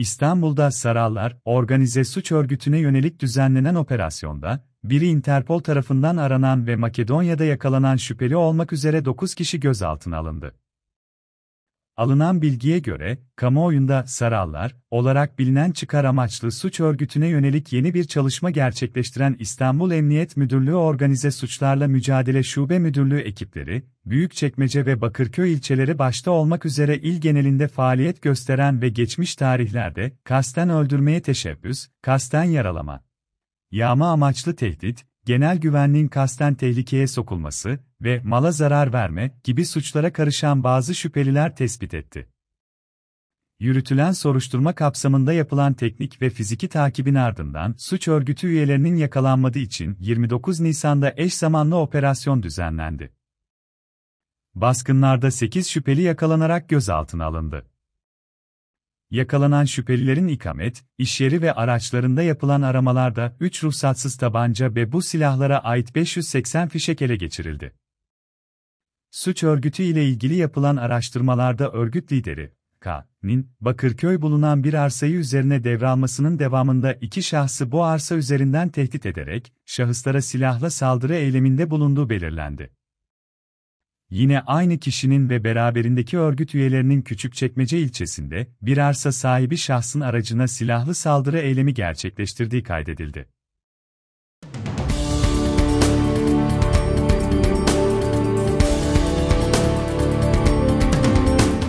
İstanbul'da sarallar, organize suç örgütüne yönelik düzenlenen operasyonda, biri Interpol tarafından aranan ve Makedonya'da yakalanan şüpheli olmak üzere 9 kişi gözaltına alındı. Alınan bilgiye göre, kamuoyunda Sarallar olarak bilinen çıkar amaçlı suç örgütüne yönelik yeni bir çalışma gerçekleştiren İstanbul Emniyet Müdürlüğü Organize Suçlarla Mücadele Şube Müdürlüğü ekipleri, Büyükçekmece ve Bakırköy ilçeleri başta olmak üzere il genelinde faaliyet gösteren ve geçmiş tarihlerde kasten öldürmeye teşebbüs, kasten yaralama, yağma amaçlı tehdit, genel güvenliğin kasten tehlikeye sokulması ve mala zarar verme gibi suçlara karışan bazı şüpheliler tespit etti. Yürütülen soruşturma kapsamında yapılan teknik ve fiziki takibin ardından suç örgütü üyelerinin yakalanmadığı için 29 Nisan'da eş zamanlı operasyon düzenlendi. Baskınlarda 8 şüpheli yakalanarak gözaltına alındı. Yakalanan şüphelilerin ikamet, iş yeri ve araçlarında yapılan aramalarda 3 ruhsatsız tabanca ve bu silahlara ait 580 fişek ele geçirildi. Suç örgütü ile ilgili yapılan araştırmalarda örgüt lideri, K.'nin, Bakırköy bulunan bir arsayı üzerine devralmasının devamında iki şahsı bu arsa üzerinden tehdit ederek, şahıslara silahla saldırı eyleminde bulunduğu belirlendi. Yine aynı kişinin ve beraberindeki örgüt üyelerinin Küçükçekmece ilçesinde bir arsa sahibi şahsın aracına silahlı saldırı eylemi gerçekleştirdiği kaydedildi.